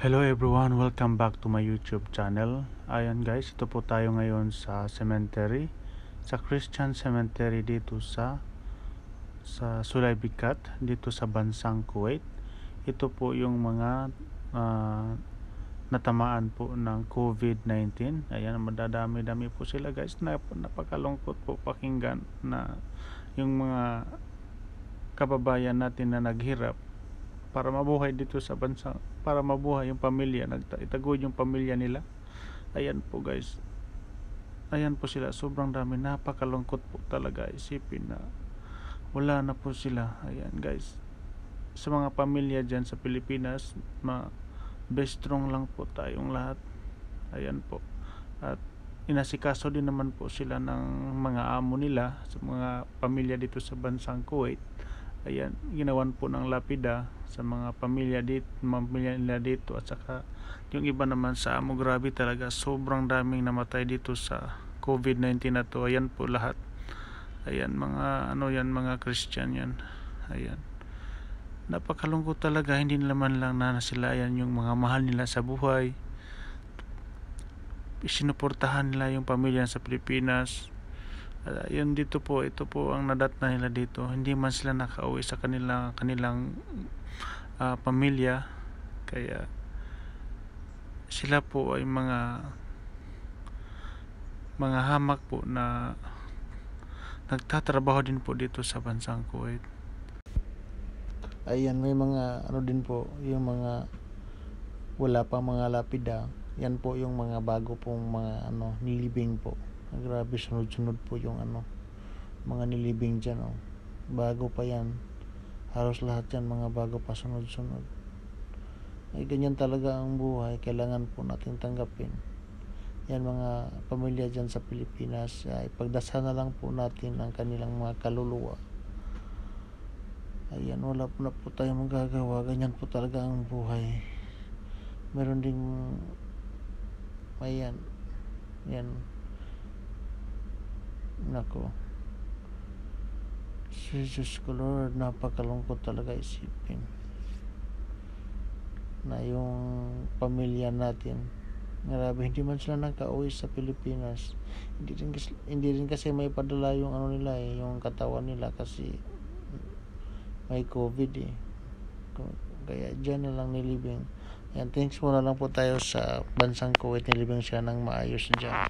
Hello everyone, welcome back to my YouTube channel. Ayan guys, ito po tayo ngayon sa cemetery, sa Christian Cemetery dito sa sa Sulaibikat, dito sa bansang Kuwait. Ito po yung mga uh, natamaan po ng COVID-19. Ayan, madadami-dami po sila guys. Nap napakalungkot po pakinggan na yung mga kababayan natin na naghirap para mabuhay dito sa bansa para mabuhay yung pamilya itagod yung pamilya nila ayan po guys ayan po sila sobrang dami napakalungkot po talaga isipin na wala na po sila ayan guys sa mga pamilya dyan sa Pilipinas ma best strong lang po tayong lahat ayan po at inasikaso din naman po sila ng mga amo nila sa mga pamilya dito sa bansang Kuwait Ayan, ginawan po ng lapida sa mga pamilya dito, pamilya nila dito at saka yung iba naman sa amo grabe talaga sobrang daming namatay dito sa COVID-19 na to. Ayan po lahat. Ayan mga ano yan mga Christian yan. Ayan. Napakalungkot talaga hindi naman lang na sila ayan yung mga mahal nila sa buhay. Sinuportahan nila yung pamilya sa Pilipinas uh, yun dito po ito po ang nadatna nila dito hindi man sila nakauwi sa kanilang kanilang uh, pamilya kaya sila po ay mga mga hamak po na nagtatrabaho din po dito sa bansang Kuwait ayan may mga ano din po yung mga wala pa mga lapida yan po yung mga bago pong mga ano nilibing po Ah, grabe, sunod-sunod po yung ano, mga nilibing dyan. Oh. Bago pa yan. Halos lahat yan, mga bago pa sunod-sunod. Ay, ganyan talaga ang buhay. Kailangan po natin tanggapin. Yan mga pamilya dyan sa Pilipinas. Ay, pagdasa na lang po natin ang kanilang mga kaluluwa. Ayan, wala po na po tayo magagawa. Ganyan po talaga ang buhay. Meron ding... Ayan. Ayan. Nako. Jesus ko Lord, napakalungkot talaga isipin na yung pamilya natin grabe hindi man sila nagka-uwi sa Pilipinas hindi rin, kasi, hindi rin kasi may padala yung ano nila eh, yung katawan nila kasi may COVID eh kaya dyan na lang nilibing yan thanks muna lang po tayo sa bansang Kuwait nilibing siya ng maayos dyan